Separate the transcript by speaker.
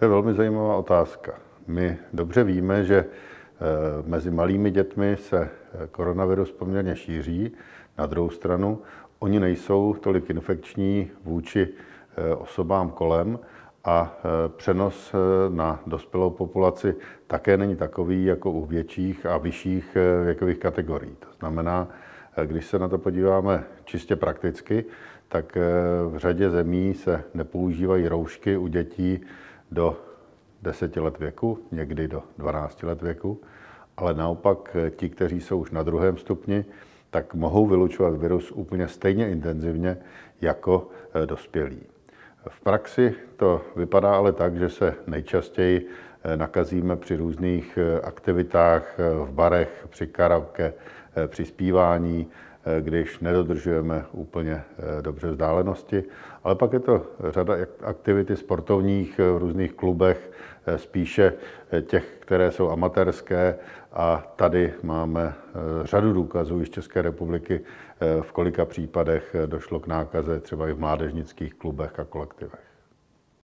Speaker 1: To je velmi zajímavá otázka. My dobře víme, že eh, mezi malými dětmi se eh, koronavirus poměrně šíří. Na druhou stranu, oni nejsou tolik infekční vůči eh, osobám kolem a přenos na dospělou populaci také není takový jako u větších a vyšších věkových kategorií. To znamená, když se na to podíváme čistě prakticky, tak v řadě zemí se nepoužívají roušky u dětí do 10 let věku, někdy do 12 let věku, ale naopak eh, ti, kteří jsou už na druhém stupni, tak mohou vylučovat virus úplně stejně intenzivně jako eh, dospělí. V praxi to vypadá ale tak, že se nejčastěji Eh, nakazíme při různých eh, aktivitách eh, v barech, při karaoke, při zpívání, když nedodržujeme úplně dobře vzdálenosti. Ale pak je to řada aktivity sportovních v různých klubech, spíše těch, které jsou amatérské a tady máme řadu důkazů z České republiky, v kolika případech došlo k nákaze třeba i v mládežnických klubech a kolektivech.